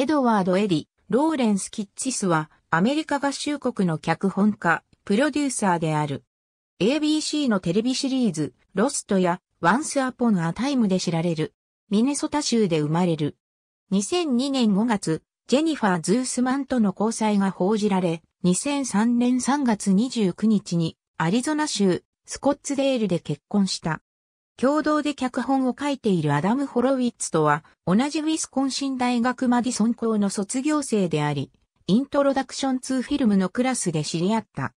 エドワード・エディ、ローレンス・キッチスは、アメリカ合衆国の脚本家、プロデューサーである。ABC のテレビシリーズ、ロストや、Once Upon a Time で知られる。ミネソタ州で生まれる。2002年5月、ジェニファー・ズースマンとの交際が報じられ、2003年3月29日に、アリゾナ州、スコッツデールで結婚した。共同で脚本を書いているアダム・ホロウィッツとは、同じウィスコンシン大学マディソン校の卒業生であり、イントロダクション2フィルムのクラスで知り合った。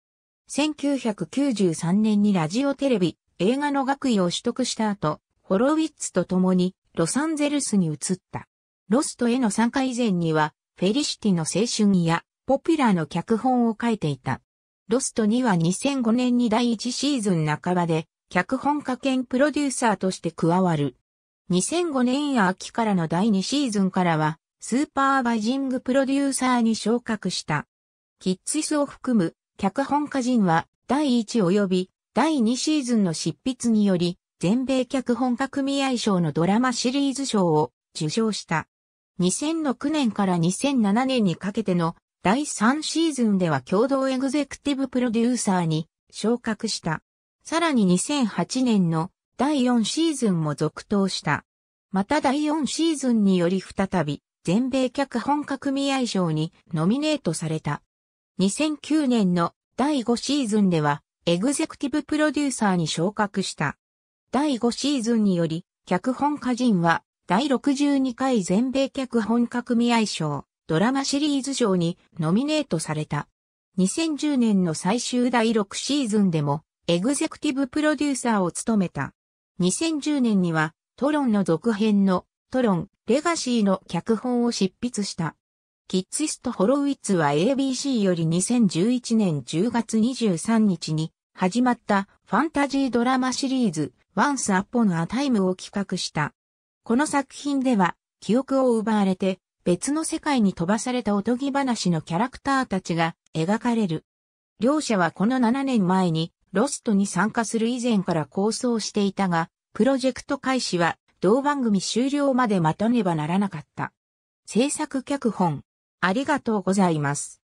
1993年にラジオテレビ、映画の学位を取得した後、ホロウィッツと共にロサンゼルスに移った。ロストへの参加以前には、フェリシティの青春やポピュラーの脚本を書いていた。ロストには2005年に第1シーズン半ばで脚本家兼プロデューサーとして加わる。2005年秋からの第2シーズンからは、スーパーバイジングプロデューサーに昇格した。キッズイスを含む脚本家陣は第1及び第2シーズンの執筆により、全米脚本家組合賞のドラマシリーズ賞を受賞した。2006年から2007年にかけての第3シーズンでは共同エグゼクティブプロデューサーに昇格した。さらに2008年の第4シーズンも続投した。また第4シーズンにより再び全米脚本家組合賞にノミネートされた。2009年の第5シーズンではエグゼクティブプロデューサーに昇格した。第5シーズンにより脚本家陣は第62回全米脚本家組合賞ドラマシリーズ賞にノミネートされた。2010年の最終第6シーズンでもエグゼクティブプロデューサーを務めた。2010年には、トロンの続編の、トロン、レガシーの脚本を執筆した。キッツイスト・ホロウィッツは ABC より2011年10月23日に始まったファンタジードラマシリーズ Once Upon a Time を企画した。この作品では記憶を奪われて別の世界に飛ばされたおとぎ話のキャラクターたちが描かれる。両者はこの7年前にロストに参加する以前から構想していたが、プロジェクト開始は同番組終了まで待たねばならなかった。制作脚本、ありがとうございます。